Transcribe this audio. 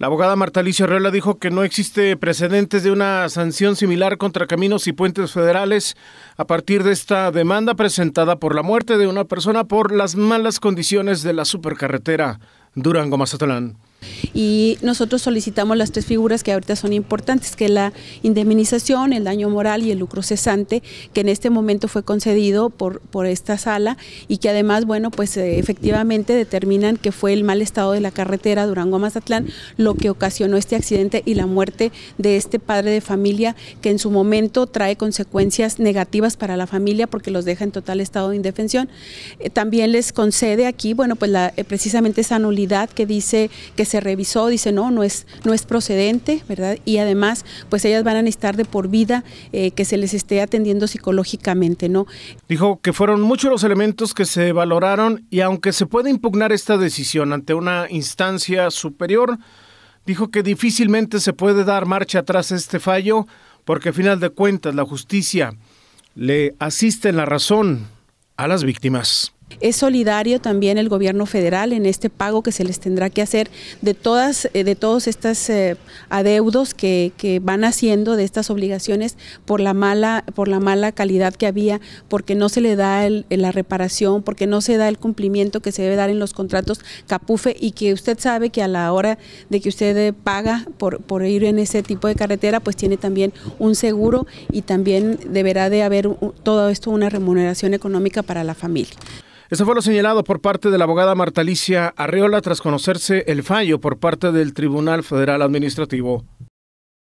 La abogada Marta Alicia dijo que no existe precedentes de una sanción similar contra caminos y puentes federales a partir de esta demanda presentada por la muerte de una persona por las malas condiciones de la supercarretera Durango-Mazatlán y nosotros solicitamos las tres figuras que ahorita son importantes, que la indemnización, el daño moral y el lucro cesante, que en este momento fue concedido por, por esta sala y que además, bueno, pues eh, efectivamente determinan que fue el mal estado de la carretera Durango-Mazatlán lo que ocasionó este accidente y la muerte de este padre de familia que en su momento trae consecuencias negativas para la familia porque los deja en total estado de indefensión. Eh, también les concede aquí, bueno, pues la, eh, precisamente esa nulidad que dice que se revisó, dice no, no es, no es procedente, ¿verdad? Y además, pues ellas van a necesitar de por vida eh, que se les esté atendiendo psicológicamente, ¿no? Dijo que fueron muchos los elementos que se valoraron y aunque se puede impugnar esta decisión ante una instancia superior, dijo que difícilmente se puede dar marcha atrás a este fallo porque a final de cuentas la justicia le asiste en la razón a las víctimas. Es solidario también el gobierno federal en este pago que se les tendrá que hacer de todas eh, de todos estos eh, adeudos que, van haciendo de estas obligaciones por la mala por la mala calidad que había, porque no se le da la reparación, porque no se da el cumplimiento que se debe dar en los contratos Capufe y que usted sabe que a la hora de que usted eh, paga por ir en ese tipo de carretera, pues tiene también un seguro y también deberá de haber todo esto una remuneración económica para la familia. Eso fue lo señalado por parte de la abogada Marta Alicia Arreola tras conocerse el fallo por parte del Tribunal Federal Administrativo.